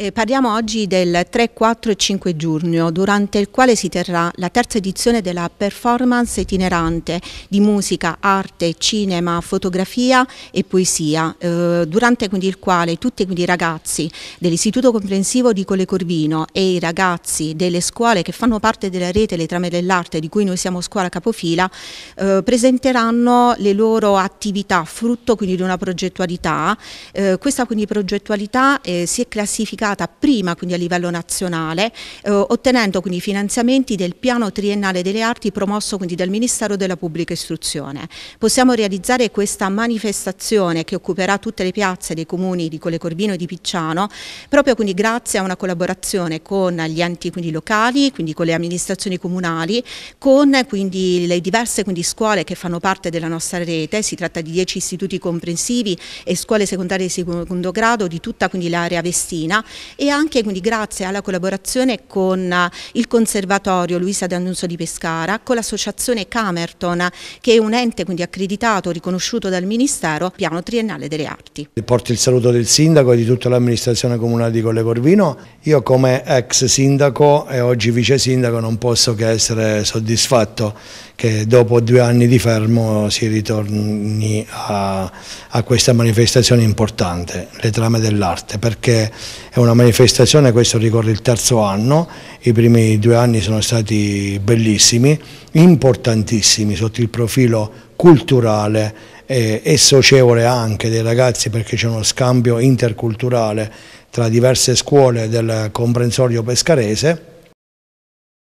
Eh, parliamo oggi del 3, 4 e 5 giugno, durante il quale si terrà la terza edizione della performance itinerante di musica, arte, cinema, fotografia e poesia, eh, durante il quale tutti quindi, i ragazzi dell'Istituto Comprensivo di Colle Corvino e i ragazzi delle scuole che fanno parte della rete Le Trame dell'Arte, di cui noi siamo scuola capofila, eh, presenteranno le loro attività frutto quindi di una progettualità. Eh, questa quindi progettualità eh, si è classificata realizzata prima quindi a livello nazionale, eh, ottenendo quindi finanziamenti del piano triennale delle arti promosso quindi dal Ministero della Pubblica Istruzione. Possiamo realizzare questa manifestazione che occuperà tutte le piazze dei comuni di Cole Corvino e di Picciano, proprio quindi grazie a una collaborazione con gli enti quindi, locali, quindi con le amministrazioni comunali, con quindi, le diverse quindi, scuole che fanno parte della nostra rete, si tratta di 10 istituti comprensivi e scuole secondarie di secondo grado di tutta l'area vestina e anche quindi grazie alla collaborazione con eh, il Conservatorio Luisa D'Annunzio di Pescara, con l'associazione Camerton che è un ente quindi accreditato, riconosciuto dal Ministero, piano triennale delle arti. Porto il saluto del sindaco e di tutta l'amministrazione comunale di Colle Corvino. Io come ex sindaco e oggi vice sindaco non posso che essere soddisfatto che dopo due anni di fermo si ritorni a, a questa manifestazione importante, le trame dell'arte, perché è una manifestazione, questo ricorre il terzo anno, i primi due anni sono stati bellissimi, importantissimi sotto il profilo culturale e, e socievole anche dei ragazzi perché c'è uno scambio interculturale tra diverse scuole del comprensorio pescarese